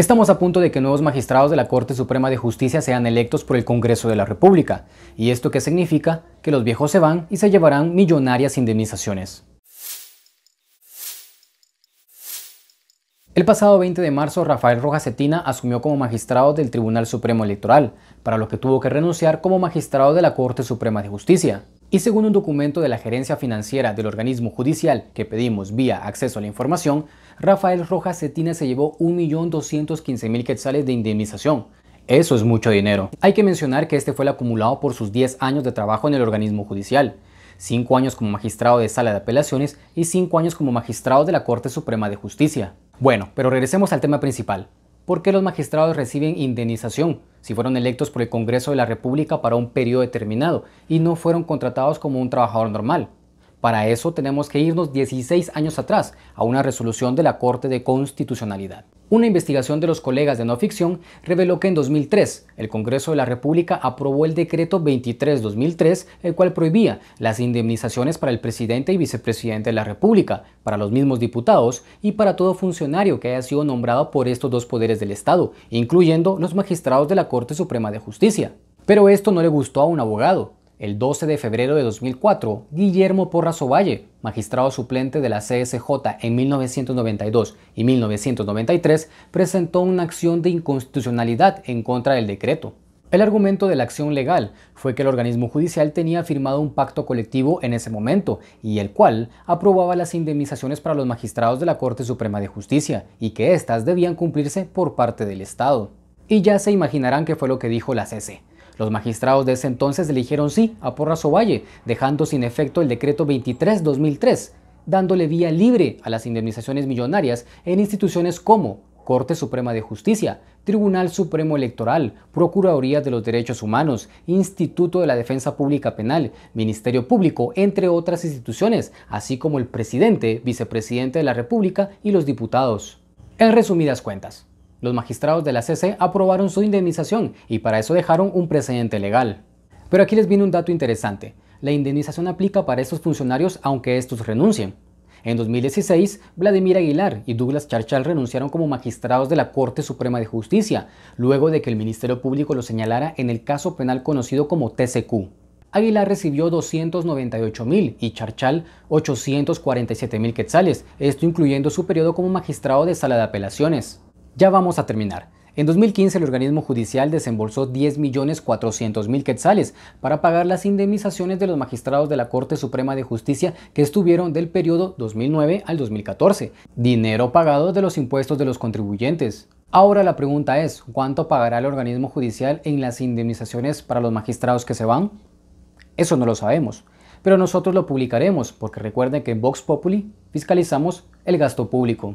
Estamos a punto de que nuevos magistrados de la Corte Suprema de Justicia sean electos por el Congreso de la República. ¿Y esto qué significa? Que los viejos se van y se llevarán millonarias indemnizaciones. El pasado 20 de marzo, Rafael Rojas Cetina asumió como magistrado del Tribunal Supremo Electoral, para lo que tuvo que renunciar como magistrado de la Corte Suprema de Justicia. Y según un documento de la gerencia financiera del organismo judicial que pedimos vía acceso a la información, Rafael Rojas Cetina se llevó 1.215.000 quetzales de indemnización. Eso es mucho dinero. Hay que mencionar que este fue el acumulado por sus 10 años de trabajo en el organismo judicial, 5 años como magistrado de sala de apelaciones y 5 años como magistrado de la Corte Suprema de Justicia. Bueno, pero regresemos al tema principal. ¿Por qué los magistrados reciben indemnización si fueron electos por el Congreso de la República para un periodo determinado y no fueron contratados como un trabajador normal? Para eso tenemos que irnos 16 años atrás a una resolución de la Corte de Constitucionalidad. Una investigación de los colegas de no ficción reveló que en 2003 el Congreso de la República aprobó el decreto 23-2003, el cual prohibía las indemnizaciones para el presidente y vicepresidente de la República, para los mismos diputados y para todo funcionario que haya sido nombrado por estos dos poderes del Estado, incluyendo los magistrados de la Corte Suprema de Justicia. Pero esto no le gustó a un abogado, el 12 de febrero de 2004, Guillermo Porras valle magistrado suplente de la CSJ en 1992 y 1993, presentó una acción de inconstitucionalidad en contra del decreto. El argumento de la acción legal fue que el organismo judicial tenía firmado un pacto colectivo en ese momento y el cual aprobaba las indemnizaciones para los magistrados de la Corte Suprema de Justicia y que éstas debían cumplirse por parte del Estado. Y ya se imaginarán qué fue lo que dijo la CC. Los magistrados de ese entonces eligieron sí a Porras Valle, dejando sin efecto el decreto 23-2003, dándole vía libre a las indemnizaciones millonarias en instituciones como Corte Suprema de Justicia, Tribunal Supremo Electoral, Procuraduría de los Derechos Humanos, Instituto de la Defensa Pública Penal, Ministerio Público, entre otras instituciones, así como el presidente, vicepresidente de la República y los diputados. En resumidas cuentas, los magistrados de la CC aprobaron su indemnización y para eso dejaron un precedente legal. Pero aquí les viene un dato interesante. La indemnización aplica para estos funcionarios aunque estos renuncien. En 2016, Vladimir Aguilar y Douglas Charchal renunciaron como magistrados de la Corte Suprema de Justicia, luego de que el Ministerio Público lo señalara en el caso penal conocido como TCQ. Aguilar recibió mil y Charchal mil quetzales, esto incluyendo su periodo como magistrado de sala de apelaciones. Ya vamos a terminar. En 2015 el organismo judicial desembolsó 10.400.000 quetzales para pagar las indemnizaciones de los magistrados de la Corte Suprema de Justicia que estuvieron del periodo 2009 al 2014, dinero pagado de los impuestos de los contribuyentes. Ahora la pregunta es, ¿cuánto pagará el organismo judicial en las indemnizaciones para los magistrados que se van? Eso no lo sabemos, pero nosotros lo publicaremos porque recuerden que en Vox Populi fiscalizamos el gasto público.